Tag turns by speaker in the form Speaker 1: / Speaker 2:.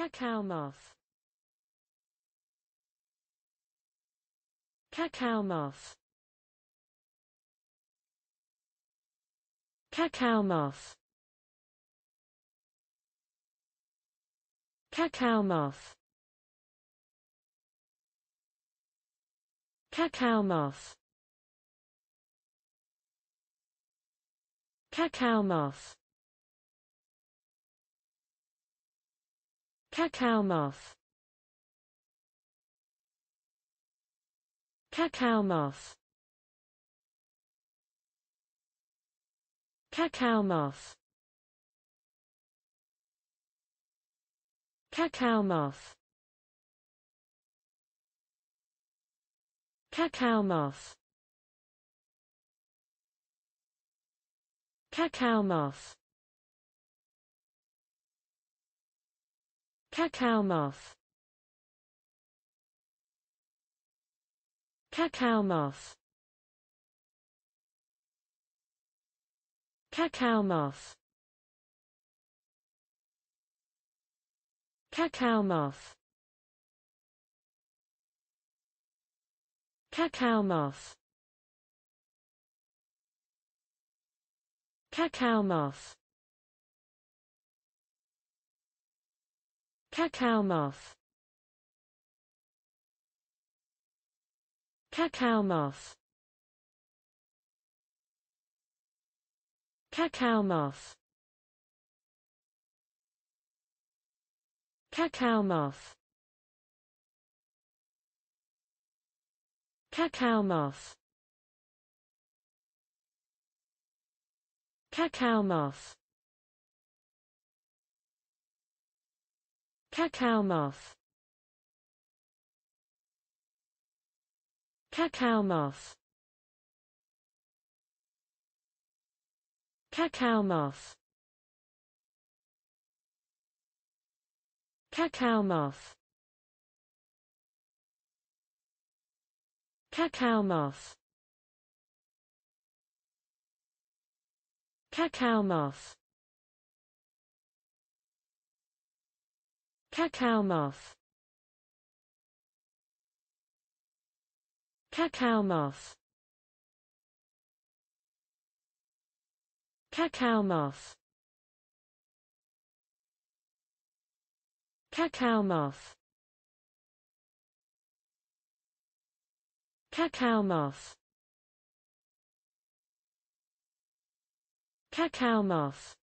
Speaker 1: Cacao moth Cacao moth Cacao moth Cacao moth Cacao moth Cacao moth Cacao moth Cacao moth Cacao moth Cacao moth Cacao moth Cacao moth Cacao moth Cacao moth Cacao moth Cacao moth Cacao moth Cacao moth Cacao moth Cacao moth Cacao moth Cacao moth Cacao moth Cacao moth Cacao moth Cacao moth Cacao moth Cacao moth Cacao moth Cacao moth Cacao moth Cacao moth Cacao moth Cacao moth Cacao moth Cacao moth